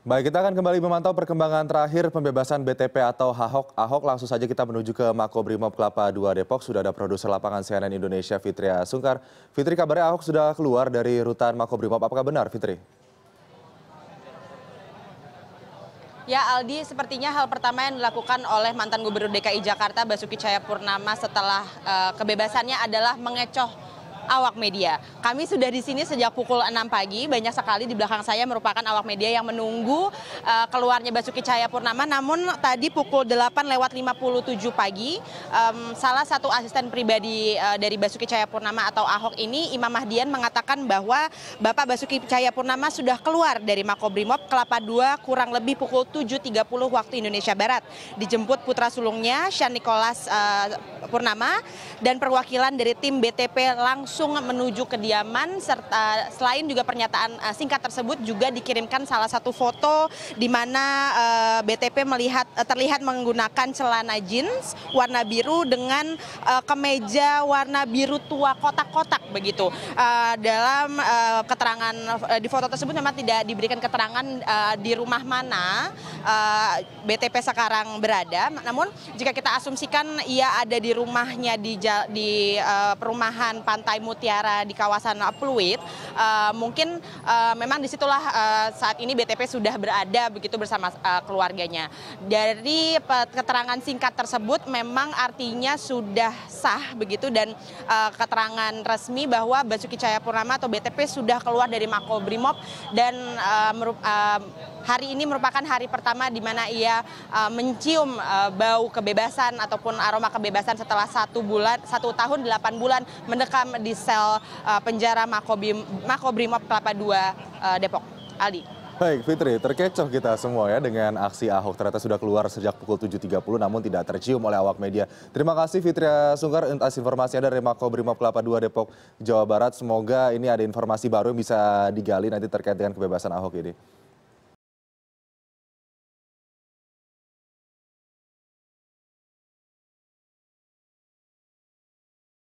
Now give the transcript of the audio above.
Baik, kita akan kembali memantau perkembangan terakhir pembebasan BTP atau Ahok. Ahok langsung saja kita menuju ke Makobrimob Kelapa 2 Depok. Sudah ada produser lapangan CNN Indonesia Fitria Sungkar. Fitri, kabarnya Ahok sudah keluar dari rutan Makobrimob. Apakah benar, Fitri? Ya Aldi, sepertinya hal pertama yang dilakukan oleh mantan Gubernur DKI Jakarta Basuki Cahayapurnama setelah uh, kebebasannya adalah mengecoh awak media. Kami sudah di sini sejak pukul 6 pagi. Banyak sekali di belakang saya merupakan awak media yang menunggu uh, keluarnya Basuki Cahaya Purnama. Namun tadi pukul 8 lewat 57 pagi, um, salah satu asisten pribadi uh, dari Basuki Cahaya Purnama atau Ahok ini, Imam Mahdian mengatakan bahwa Bapak Basuki Cahaya Purnama sudah keluar dari Makobrimob Kelapa 2 kurang lebih pukul 7.30 waktu Indonesia Barat. Dijemput putra sulungnya, Shan Nicholas uh, Purnama, dan perwakilan dari tim BTP langsung langsung menuju kediaman serta selain juga pernyataan eh, singkat tersebut juga dikirimkan salah satu foto di mana eh, BTP melihat eh, terlihat menggunakan celana jeans warna biru dengan kemeja warna biru tua kotak-kotak begitu. dalam keterangan di foto tersebut memang tidak diberikan keterangan di rumah mana Eh, BTP sekarang berada. Namun jika kita asumsikan ia ada di rumahnya di, di uh, perumahan Pantai Mutiara di kawasan Pluit, uh, mungkin uh, memang disitulah uh, saat ini BTP sudah berada begitu bersama uh, keluarganya. Dari keterangan singkat tersebut memang artinya sudah sah begitu dan uh, keterangan resmi bahwa Basuki Cahayapurnama atau BTP sudah keluar dari Makobrimob dan uh, uh, hari ini merupakan hari pertama pertama di mana ia uh, mencium uh, bau kebebasan ataupun aroma kebebasan setelah satu bulan satu tahun delapan bulan mendekam di sel uh, penjara Makobim, Makobrimob Kelapa II uh, Depok. Aldi. Baik Fitri, terkecoh kita semua ya dengan aksi Ahok. Ternyata sudah keluar sejak pukul 7.30 namun tidak tercium oleh awak media. Terima kasih Fitri Sungkar atas informasinya dari Mako Brimob Kelapa 2 Depok, Jawa Barat. Semoga ini ada informasi baru yang bisa digali nanti terkait dengan kebebasan Ahok ini.